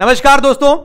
नमस्कार दोस्तों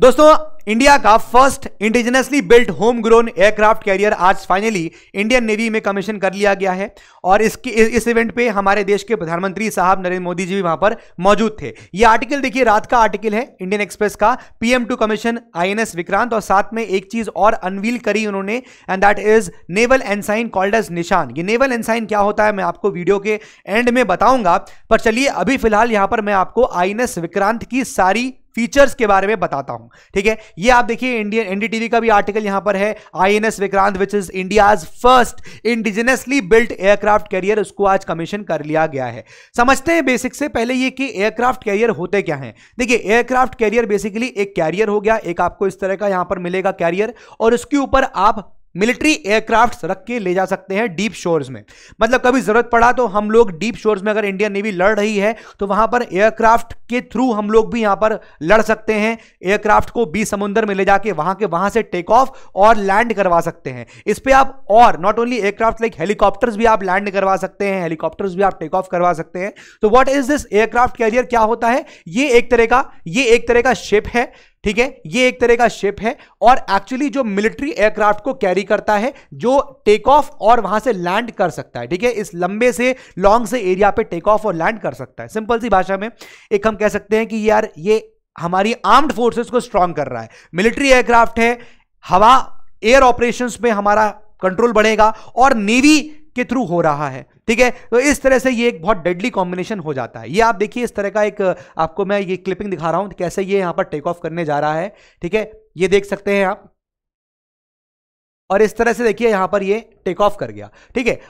दोस्तों इंडिया का first indigenously built home grown aircraft carrier आज फाइनली इंडियन नेवी में कमीशन कर लिया गया है और इसके इस इवेंट पे हमारे देश के प्रधानमंत्री साहब नरेंद्र मोदी जी भी वहां पर मौजूद थे ये आर्टिकल देखिए रात का आर्टिकल है इंडियन एक्सप्रेस का PM to commission INS Vikrant और साथ में एक चीज और अनवील करी उन्होंने and that is naval ensign called as निशान ये नेवल एनसाइन क्या होता है मैं आपको वीडियो के एंड में बताऊंगा पर चलिए अभी फिलहाल यहां पर मैं आपको आई विक्रांत की सारी फीचर्स के बारे में बताता हूं ठीक है ये आप देखिए इंडियन एनडीटीवी का भी आर्टिकल यहां पर है I N S Vikrant which is India first indigenously built aircraft carrier उसको आज कमीशन कर लिया गया है समझते हैं बेसिक से पहले ये कि एयरक्राफ्ट कैरियर होते क्या हैं देखिए एयरक्राफ्ट कैरियर बेसिकली एक कैरियर हो गया एक आपको इस तरह का यहां पर मिलेगा कैरियर और उसके ऊपर आप मिलिट्री एयरक्राफ्ट रख के ले जा सकते हैं डीप शोर्स में मतलब कभी ज़रूरत पड़ा तो हम लोग डीप शोर्स में अगर इंडियन नेवी लड़ रही है तो वहां पर एयरक्राफ्ट के थ्रू हम लोग भी यहाँ पर लड़ सकते हैं एयरक्राफ्ट को बी समुंदर में ले जाके वहां के वहां से टेक ऑफ और लैंड करवा सकते हैं इस पर आप और not only aircraft like helicopters भी आप लैंड करवा सकते हैं हेलीकॉप्टर्स भी आप टेक ऑफ करवा सकते हैं तो what is this aircraft carrier क्या होता है ये एक तरह का ये एक तरह का शिप है ठीक है ये एक तरह का शिप है और एक्चुअली जो मिलिट्री एयरक्राफ्ट को कैरी करता है जो टेक ऑफ और वहां से लैंड कर सकता है ठीक है इस लंबे से लॉन्ग से एरिया पे टेक ऑफ और लैंड कर सकता है सिंपल सी भाषा में एक हम कह सकते हैं कि यार ये हमारी आर्म्ड फोर्सेस को स्ट्रांग कर रहा है मिलिट्री एयरक्राफ्ट है हवा एयर ऑपरेशन में हमारा कंट्रोल बढ़ेगा और नेवी के थ्रू हो रहा है ठीक है तो इस तरह से ये एक बहुत डेडली कॉम्बिनेशन हो जाता है ये आप देखिए इस तरह का एक आपको मैं ये क्लिपिंग दिखा रहा हूं कैसे ये यहां पर टेक ऑफ करने जा रहा है ठीक है ये देख सकते हैं आप और इस तरह से देखिए यहां पर ये टेक ऑफ कर गया ठीक है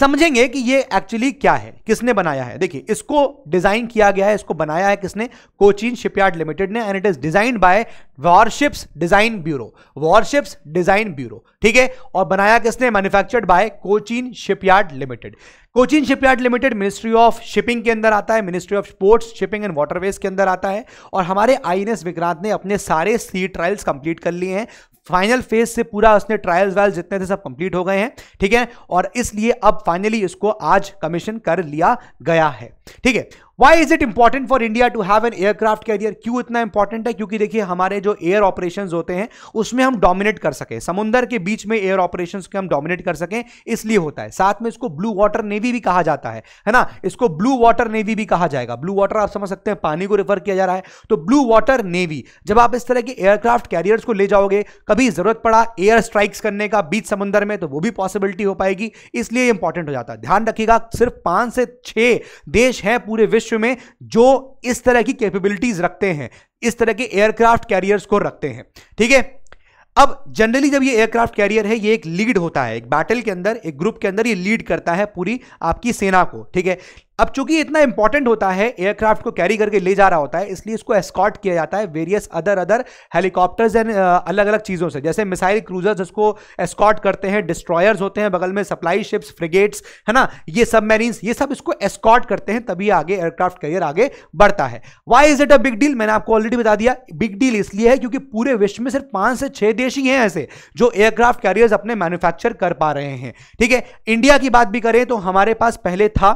समझेंगे कि ये एक्चुअली क्या है किसने बनाया है देखिए इसको डिजाइन किया गया है इसको बनाया है किसने कोचिन शिपयार्ड लिमिटेड ने and it is design by warships design bureau warships design bureau ठीक है और बनाया किसने manufactured by Cochin shipyard limited Cochin shipyard limited ministry of shipping के अंदर आता है ministry of sports shipping and waterways के अंदर आता है और हमारे आई विक्रांत ने अपने सारे सी ट्रायल्स कंप्लीट कर लिए हैं फाइनल फेज से पूरा उसने ट्रायल्स वायल्स जितने थे सब कंप्लीट हो गए हैं ठीक है और इसलिए अब फाइनली इसको आज कमीशन कर लिया गया है ठीक है why is it important for India to have an aircraft carrier क्यों इतना इंपॉर्टेंट है क्योंकि देखिए हमारे जो एयर ऑपरेशन होते हैं उसमें हम डोमिनेट कर सकें समुद्र के बीच में एयर ऑपरेशन के हम डोमिनेट कर सकें इसलिए होता है साथ में इसको ब्लू वाटर नेवी भी कहा जाता है है ना इसको ब्लू वाटर नेवी भी कहा जाएगा ब्लू वाटर आप समझ सकते हैं पानी को रिफर किया जा रहा है तो ब्लू वाटर नेवी जब आप इस तरह के एयरक्राफ्ट कैरियर्स को ले जाओगे कभी जरूरत पड़ा एयर स्ट्राइक्स करने का बीच समुद्र में तो वो भी पॉसिबिलिटी हो पाएगी इसलिए इंपॉर्टेंट हो जाता है ध्यान रखिएगा सिर्फ पांच से छह देश हैं पूरे विश्व विश्व में जो इस तरह की कैपेबिलिटीज रखते हैं इस तरह के एयरक्राफ्ट कैरियर्स को रखते हैं ठीक है अब जनरली जब ये एयरक्राफ्ट कैरियर है ये एक लीड होता है एक बैटल के अंदर एक ग्रुप के अंदर ये लीड करता है पूरी आपकी सेना को ठीक है अब चूंकि इतना इंपॉर्टेंट होता है एयरक्राफ्ट को कैरी करके ले जा रहा होता है इसलिए इसको एस्कॉट किया जाता है various other other helicopters and अलग अलग चीज़ों से जैसे मिसाइल क्रूजर्स इसको एस्कॉट करते हैं डिस्ट्रॉयर्स होते हैं बगल में सप्लाई शिप्स फ्रिगेट्स है ना ये सब ये सब इसको एस्कॉट करते हैं तभी आगे एयरक्राफ्ट कैरियर आगे बढ़ता है why is it a big deal मैंने आपको ऑलरेडी बता दिया बिग डील इसलिए है क्योंकि पूरे विश्व में सिर्फ पांच से छह देश ही हैं ऐसे जो एयरक्राफ्ट कैरियर्स अपने मैन्युफैक्चर कर पा रहे हैं ठीक है इंडिया की बात भी करें तो हमारे पास पहले था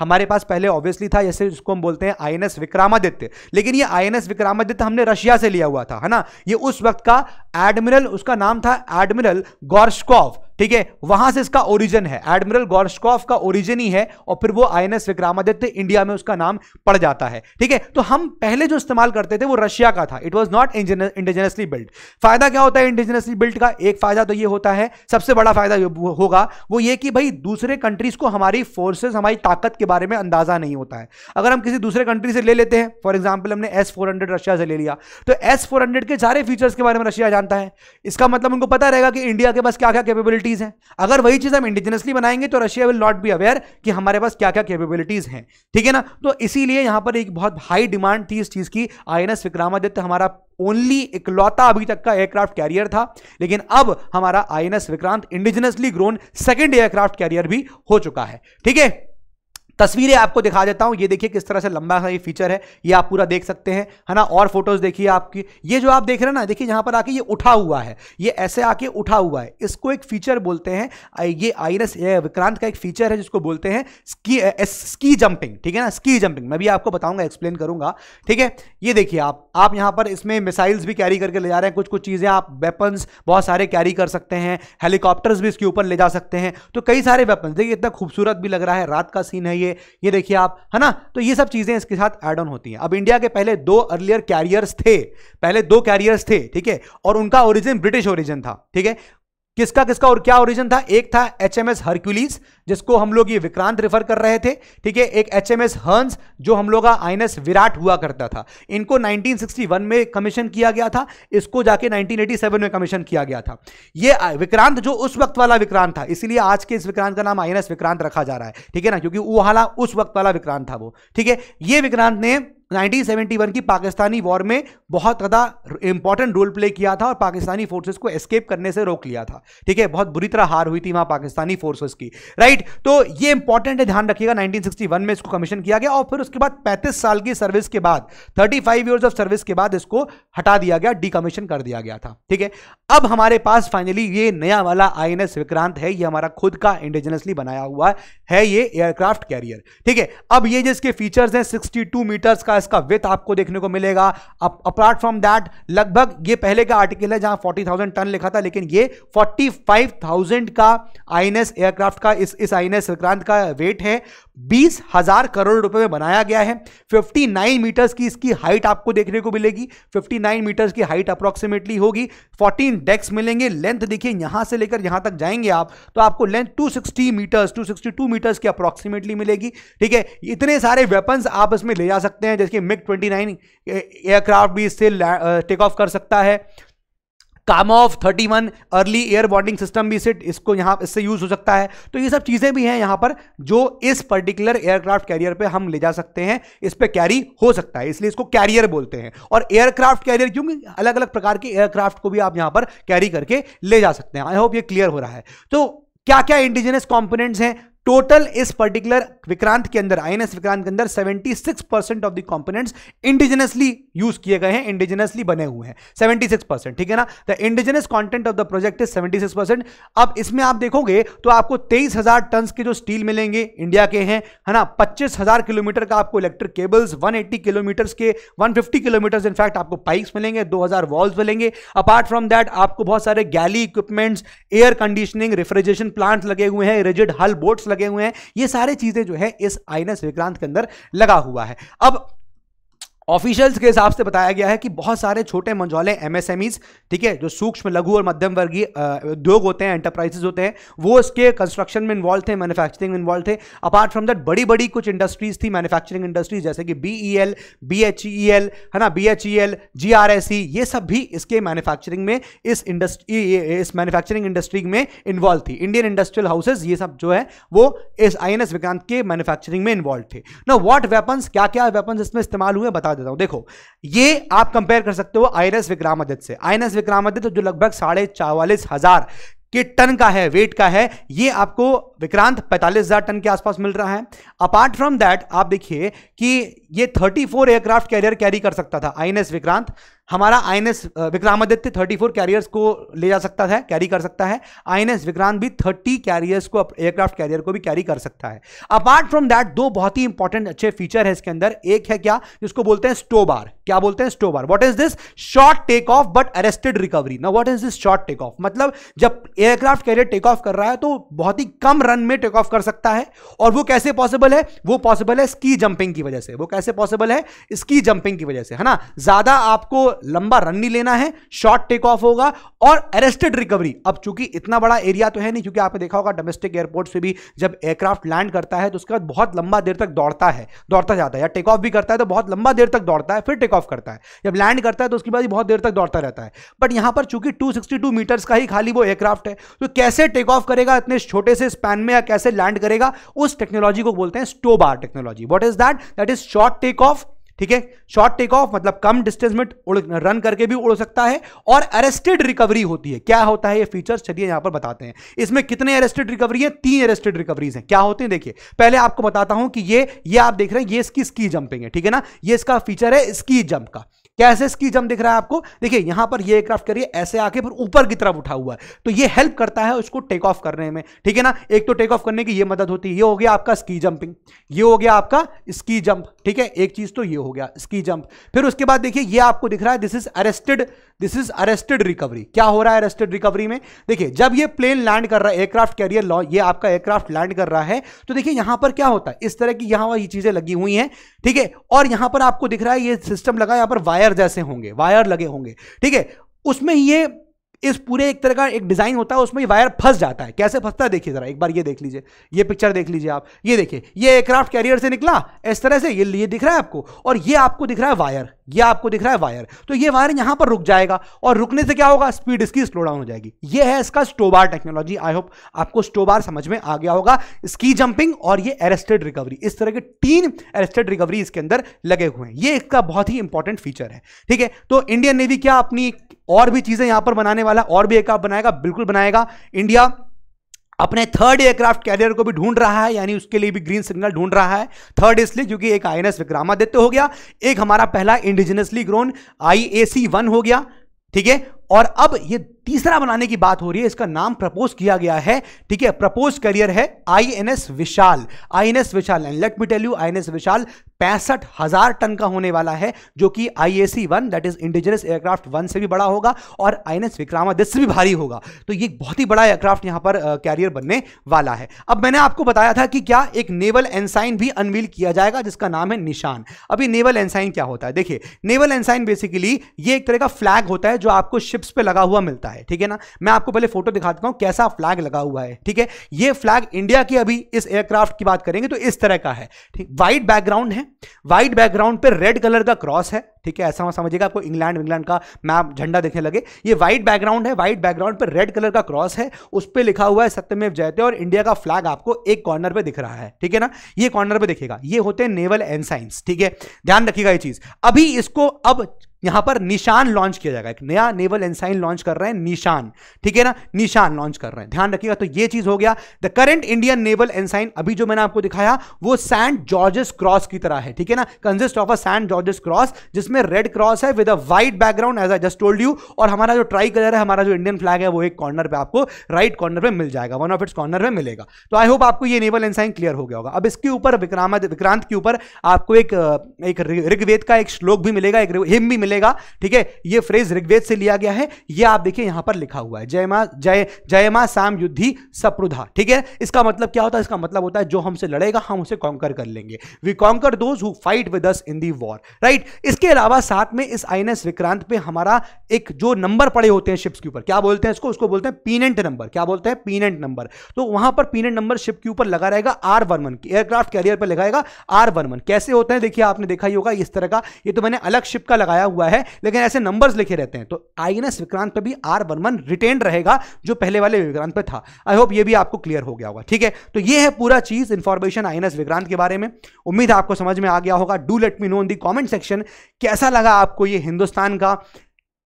हमारे पास पहले ऑब्वियसली था जैसे जिसको हम बोलते हैं आई विक्रमादित्य लेकिन ये आई विक्रमादित्य हमने रशिया से लिया हुआ था है ना ये उस वक्त का एडमिरल उसका नाम था एडमिरल गॉर्शकॉव ठीक है वहां से इसका ओरिजिन है एडमिरल गॉर्स्कॉफ का ओरिजिन ही है और फिर वो आईएनएस विक्रमादित्य इंडिया में उसका नाम पड़ जाता है ठीक है तो हम पहले जो इस्तेमाल करते थे वो रशिया का था it was not indigenously built फायदा क्या होता है इंडिजिनसली बिल्ट का एक फायदा तो ये होता है सबसे बड़ा फायदा होगा वो ये कि भाई दूसरे कंट्रीज को हमारी फोर्सेज हमारी ताकत के बारे में अंदाजा नहीं होता है अगर हम किसी दूसरे कंट्री से ले लेते हैं फॉर एग्जाम्पल हमने एस रशिया से ले लिया तो एस के सारे फीचर्स के बारे में रशिया जानता है इसका मतलब उनको पता रहेगा कि इंडिया के पास क्या क्या कैपेबिलिटी कैपेबिलिटीज हैं अगर वही चीज़ हम इंडिजिनसली बनाएंगे तो Russia will not be aware कि हमारे पास क्या क्या कैपेबिलिटीज हैं ठीक है ना तो इसीलिए यहां पर एक बहुत हाई डिमांड थी इस चीज़ की आई एन एस विक्रमादित्य हमारा ओनली इकलौता अभी तक का एयरक्राफ्ट कैरियर था लेकिन अब हमारा I N S Vikrant indigenously grown second aircraft carrier भी हो चुका है ठीक है तस्वीरें आपको दिखा देता हूं ये देखिए किस तरह से लंबा सा ये फीचर है ये आप पूरा देख सकते हैं है ना और फोटोज देखिए आपकी ये जो आप देख रहे हैं ना देखिए यहाँ पर आके ये उठा हुआ है ये ऐसे आके उठा हुआ है इसको एक फीचर बोलते हैं ये आईरस विक्रांत का एक फीचर है जिसको बोलते हैं स्की स्की जंपिंग ठीक है ना स्की जंपिंग मैं भी आपको बताऊंगा एक्सप्लेन करूंगा ठीक है ये देखिए आप आप यहाँ पर इसमें मिसाइल्स भी कैरी करके ले जा रहे हैं कुछ कुछ चीज़ें आप वेपन्स बहुत सारे कैरी कर सकते हैं हेलीकॉप्टर्स भी इसके ऊपर ले जा सकते हैं तो कई सारे वेपन्स देखिए इतना खूबसूरत भी लग रहा है रात का सीन है ये चाहिए ये देखिए आप है ना तो ये सब चीज़ें इसके साथ एड ऑन होती हैं अब इंडिया के पहले दो अर्लियर कैरियर्स थे पहले दो कैरियर्स थे ठीक है और उनका ओरिजिन ब्रिटिश ओरिजिन था ठीक है किसका किसका और क्या ओरिजिन था एक था एच एम एस हरक्यूलिस जिसको हम लोग ये विक्रांत रेफर कर रहे थे ठीक है एक एच एम एस हंस जो हम लोग का एस विराट हुआ करता था इनको 1961 में कमीशन किया गया था इसको जाके 1987 में कमीशन किया गया था ये विक्रांत जो उस वक्त वाला विक्रांत था इसलिए आज के इस विक्रांत का नाम एस विक्रांत रखा जा रहा है ठीक है ना क्योंकि वो हाला उस वक्त वाला विक्रांत था वो ठीक है ये विक्रांत ने 1971 की पाकिस्तानी वॉर में बहुत ज़्यादा इंपॉर्टेंट रोल प्ले किया था और पाकिस्तानी फोर्सेस को एस्केप करने से रोक लिया था ठीक है बहुत बुरी तरह हार हुई थी वहाँ पाकिस्तानी फोर्सेस की राइट तो ये इंपॉर्टेंट है ध्यान रखिएगा 1961 में इसको कमीशन किया गया और फिर उसके बाद 35 साल की सर्विस के बाद 35 फाइव ईयर्स ऑफ सर्विस के बाद इसको हटा दिया गया डिकमीशन कर दिया गया था ठीक है अब हमारे पास फाइनली ये नया वाला आई एन विक्रांत है ये हमारा खुद का इंडिजिनसली बनाया हुआ है ये एयरक्राफ्ट कैरियर ठीक है अब ये जिसके फीचर्स हैं सिक्सटी मीटर्स का का इसका विथ आपको देखने को मिलेगा अपार्ट फ्रॉम दैट लगभग ये पहले का आर्टिकल है जहां 40,000 टन लिखा था लेकिन ये 45,000 का आईएनएस एयरक्राफ्ट का इस इस आईएनएस विक्रांत का वेट है बीस हजार करोड़ रुपए में बनाया गया है 59 मीटर्स की इसकी हाइट आपको देखने को मिलेगी 59 मीटर्स की हाइट अप्रोक्सीमेटली होगी 14 डेक्स मिलेंगे लेंथ देखिए यहां से लेकर यहां तक जाएंगे आप तो आपको लेंथ 260 मीटर्स 262 मीटर्स की अप्रोक्सीमेटली मिलेगी ठीक है इतने सारे वेपन्स आप इसमें ले जा सकते हैं जैसे मिग ट्वेंटी एयरक्राफ्ट भी इससे टेक ऑफ कर सकता है Kamov one early air bonding system भी इसे इसको यहाँ इससे यूज़ हो सकता है तो ये सब चीज़ें भी हैं यहाँ पर जो इस पर्टिकुलर एयरक्राफ्ट कैरियर पे हम ले जा सकते हैं इस पर कैरी हो सकता है इसलिए इसको कैरियर बोलते हैं और एयरक्राफ्ट कैरियर क्योंकि अलग अलग प्रकार के एयरक्राफ्ट को भी आप यहाँ पर कैरी करके ले जा सकते हैं आई होप ये क्लियर हो रहा है तो क्या क्या इंडिजिनस कॉम्पोनेंट्स हैं टोटल इस पर्टिकुलर विक्रांत के अंदर आईएनएस विक्रांत के अंदर 76 percent of the components indigenously use किए गए हैं इंडिजिनसली बने हुए हैं 76 परसेंट ठीक है ना the indigenous content of the project is 76 percent अब इसमें आप देखोगे तो आपको तेईस हजार टन के जो स्टील मिलेंगे इंडिया के हैं है ना पच्चीस किलोमीटर का आपको इलेक्ट्रिक केबल्स वन किलोमीटर्स के वन किलोमीटर्स इनफैक्ट आपको पाइप्स मिलेंगे दो वॉल्स मिलेंगे अपार्ट फ्रॉम दैट आपको बहुत सारे galley equipments air conditioning refrigeration plants लगे हुए हैं रिजिड हल बोट्स लगे हुए हैं ये सारी चीज़ें जो है इस आइनस विक्रांत के अंदर लगा हुआ है अब ऑफिशियल्स के हिसाब से बताया गया है कि बहुत सारे छोटे मंझौले एमएसएमईज ठीक है जो सूक्ष्म लघु और मध्यम वर्गीय उद्योग होते हैं एंटरप्राइजेस होते हैं वो इसके कंस्ट्रक्शन में इन्वॉल्व थे मैन्युफैक्चरिंग में इन्वॉल्व थे अपार्ट फ्रॉम दैट बड़ी बड़ी कुछ इंडस्ट्रीज थी मैन्युफैक्चरिंग इंडस्ट्रीज जैसे कि B E L B H E L है ना B H E L G R S E ये सब भी इसके मैन्युफैक्चरिंग में इस इंडस्ट्री इस मैन्युफैक्चरिंग इंडस्ट्री में इन्वॉल्व थी इंडियन इंडस्ट्रियल हाउसेज ये सब जो है वो इस आई एन एस विक्रांत के मैन्युफैक्चरिंग में इन्वॉल्व थे ना वॉट वेपन्स क्या क्या वेपन्स इसमें इस्तेमाल हुए बता देता हूँ देखो ये आप कंपेयर कर सकते हो आई एन एस विक्रमादित्य से आई एन एस विक्रमादित्य जो लगभग साढ़े चवालीस हजार के टन का है वेट का है ये आपको विक्रांत 45,000 टन के आसपास मिल रहा है अपार्ट फ्रॉम दैट आप देखिए कि ये 34 एयरक्राफ्ट कैरियर कैरी कर सकता था आई विक्रांत हमारा I N S Vikramaditya thirty four carriers को ले जा सकता है कैरी कर सकता है आई विक्रांत भी थर्टी कैरियर्स को एयरक्राफ्ट कैरियर को भी कैरी कर सकता है अपार्ट फ्रॉम दैट दो बहुत ही इंपॉर्टेंट अच्छे फीचर है इसके अंदर एक है क्या जिसको बोलते हैं स्टोबार क्या बोलते हैं STOBAR what is this short take off but arrested recovery ना what is this short take off मतलब जब एयरक्राफ्ट कैरियर टेक ऑफ कर रहा है तो बहुत ही कम रन में टेक ऑफ कर सकता है और वो कैसे पॉसिबल है वो पॉसिबल है स्की जंपिंग की वजह से वो कैसे पॉसिबल है स्की जंपिंग की वजह से है ना ज्यादा आपको लंबा रन नहीं लेना है शॉर्ट टेक ऑफ होगा और अरेस्टेड रिकवरी अब चूंकि इतना बड़ा एरिया तो है नहीं क्योंकि आपने देखा होगा डोमेस्टिक एयरपोर्ट से भी जब एयरक्राफ्ट लैंड करता है तो उसके बाद बहुत लंबा देर तक दौड़ता है दौड़ता जाता है या टेक ऑफ भी करता है तो बहुत लंबा देर तक दौड़ता है फिर टेक ऑफ करता है जब लैंड करता है तो उसके बाद बहुत देर तक दौड़ता रहता है बट यहां पर चूंकि टू मीटर्स का ही खाली वो एयरक्राफ्ट है तो कैसे टेक ऑफ करेगा इतने छोटे से स्पैन आसमान में या कैसे लैंड करेगा उस टेक्नोलॉजी को बोलते हैं STOBAR technology what is that that is short take off ठीक है शॉर्ट टेक ऑफ मतलब कम डिस्टेंस में उड़ रन करके भी उड़ सकता है और अरेस्टेड रिकवरी होती है क्या होता है ये फीचर्स चलिए यहां पर बताते हैं इसमें कितने अरेस्टेड रिकवरी है तीन अरेस्टेड रिकवरीज हैं क्या होते हैं देखिए पहले आपको बताता हूं कि ये ये आप देख रहे हैं ये इसकी स्की जंपिंग है ठीक है ना ये इसका फीचर है स्की जंप का कैसे स्कीजम दिख रहा है आपको देखिए यहां पर ये एयरक्राफ्ट करिए ऐसे आके फिर ऊपर की तरफ उठा हुआ है तो ये हेल्प करता है उसको टेक ऑफ करने में ठीक है ना एक तो टेक ऑफ करने की ये मदद होती है ये हो गया आपका स्की जंपिंग ये हो गया आपका स्की जंप ठीक है एक चीज तो ये हो गया स्की जंप फिर उसके बाद देखिए ये आपको दिख रहा है this is arrested this is arrested recovery क्या हो रहा है अरेस्टेड रिकवरी में देखिए जब ये प्लेन लैंड कर रहा है एयरक्राफ्ट कैरियर लॉ ये आपका एयरक्राफ्ट लैंड कर रहा है तो देखिए यहां पर क्या होता है इस तरह की यहां वही चीजें लगी हुई हैं ठीक है और यहां पर आपको दिख रहा है ये सिस्टम लगा यहां पर वायर जैसे होंगे वायर लगे होंगे ठीक है उसमें ये इस पूरे एक तरह का एक डिज़ाइन होता है उसमें वायर फंस जाता है कैसे फंसता है देखिए ज़रा एक बार ये देख लीजिए ये पिक्चर देख लीजिए आप ये देखिए ये एयरक्राफ्ट कैरियर से निकला इस तरह से ये ये दिख रहा है आपको और ये आपको दिख रहा है वायर ये आपको दिख रहा है वायर तो ये वायर यहां पर रुक जाएगा और रुकने से क्या होगा स्पीड इसकी स्लो डाउन हो जाएगी ये है इसका स्टोबार टेक्नोलॉजी आई होप आपको स्टोबार समझ में आ गया होगा स्की जंपिंग और ये अरेस्टेड रिकवरी इस तरह के तीन अरेस्टेड रिकवरी इसके अंदर लगे हुए हैं ये इसका बहुत ही इंपॉर्टेंट फीचर है ठीक है तो इंडियन नेवी क्या अपनी और भी चीज़ें यहां पर बनाने वाला है और भी एयरक्राफ्ट बनाएगा बिल्कुल बनाएगा इंडिया अपने थर्ड एयरक्राफ्ट कैरियर को भी ढूंढ रहा है यानी उसके लिए भी ग्रीन सिग्नल ढूंढ रहा है थर्ड इसलिए क्योंकि एक आई एन एस विक्रामादित्य हो गया एक हमारा पहला indigenously grown I A C one हो गया ठीक है और अब ये तीसरा बनाने की बात हो रही है इसका नाम प्रपोज किया गया है ठीक है प्रपोज करियर है I N S Vishal I N S Vishal and let me tell you I N S Vishal पैंसठ हजार टन का होने वाला है जो कि I A C one that is indigenous aircraft one से भी बड़ा होगा और आई एन एस विक्रमादित्य से भी भारी होगा तो ये बहुत ही बड़ा एयरक्राफ्ट यहां पर कैरियर बनने वाला है अब मैंने आपको बताया था कि क्या एक नेवल एनसाइन भी अनवील किया जाएगा जिसका नाम है निशान अभी नेवल एनसाइन क्या होता है देखिए नेवल एनसाइन बेसिकली ये एक तरह का फ्लैग होता है जो आपको शिप्स पे लगा हुआ मिलता है ठीक है ना मैं आपको पहले फोटो दिखा देता हूं कैसा फ्लैग लगा हुआ है ठीक है ये फ्लैग इंडिया की अभी इस एयरक्राफ्ट की बात करेंगे तो इस तरह का है ठीक वाइट बैकग्राउंड है वाइट बैकग्राउंड पर रेड कलर का क्रॉस है ठीक है ऐसा समझिएगा आपको इंग्लैंड इंग्लैंड का मैप झंडा देखने लगे ये व्हाइट बैकग्राउंड है व्हाइट बैकग्राउंड पर रेड कलर का क्रॉस है उस पर लिखा हुआ है सत्यमेव जयते और इंडिया का फ्लैग आपको एक कॉर्नर पर दिख रहा है ठीक है ना ये कॉर्नर पर दिखेगा ये होते हैं नेवल एनसाइंस ठीक है ध्यान रखिएगा ये चीज अभी इसको अब यहां पर निशान लॉन्च किया जाएगा एक नया नेवल एनसाइन लॉन्च कर रहे हैं निशान ठीक है ना निशान लॉन्च कर रहे हैं ध्यान रखिएगा तो ये चीज हो गया the current Indian naval ensign अभी जो मैंने आपको दिखाया वो सैंट जॉर्जेस क्रॉस की तरह है ठीक है ना consist of a Saint George's cross जिसमें इसमें रेड क्रॉस है with a white background as I just told you और हमारा जो ट्राई कलर है हमारा जो इंडियन फ्लैग है वो एक कॉर्नर पे आपको राइट कॉर्नर पे मिल जाएगा वन ऑफ इट्स कॉर्नर में मिलेगा तो आई होप आपको ये नेवल एंड साइन क्लियर हो गया होगा अब इसके ऊपर विक्रामत विक्रांत के ऊपर आपको एक एक ऋग्वेद का एक श्लोक भी मिलेगा एक हिम भी मिलेगा ठीक है ये फ्रेज ऋग्वेद से लिया गया है ये आप देखिए यहां पर लिखा हुआ है जय माँ जय जय माँ साम युद्धि सप्रुधा ठीक है इसका मतलब क्या होता है इसका मतलब होता है जो हमसे लड़ेगा हम उसे कॉन्कर कर लेंगे we conquer those who fight with us in the war right इसके अलावा अलावा साथ में इस आई विक्रांत पे हमारा एक जो नंबर पड़े होते हैं शिप्स के ऊपर क्या बोलते हैं इसको उसको बोलते हैं पीनेंट नंबर e क्या बोलते हैं पीनेंट नंबर e तो वहां पर पीनेंट नंबर शिप के ऊपर लगा रहेगा आर वर्मन की एयरक्राफ्ट कैरियर पर लगाएगा आर वर्मन कैसे होते हैं देखिए आपने देखा ही होगा इस तरह का ये तो मैंने अलग शिप का लगाया हुआ है लेकिन ऐसे नंबर लिखे रहते हैं तो आई विक्रांत पर भी आर वर्मन रिटेन रहेगा जो पहले वाले विक्रांत पर था आई होप ये भी आपको क्लियर हो गया होगा ठीक है तो ये है पूरा चीज इंफॉर्मेशन आई विक्रांत के बारे में उम्मीद आपको समझ में आ गया होगा do let me know in the comment section कैसे कैसा लगा आपको ये हिंदुस्तान का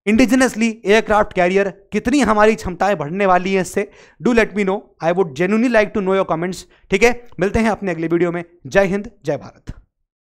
इंडिजिनसली एयरक्राफ्ट कैरियर कितनी हमारी क्षमताएं बढ़ने वाली हैं इससे do let me know I would genuinely like to know your comments ठीक है मिलते हैं अपने अगले वीडियो में जय हिंद जय भारत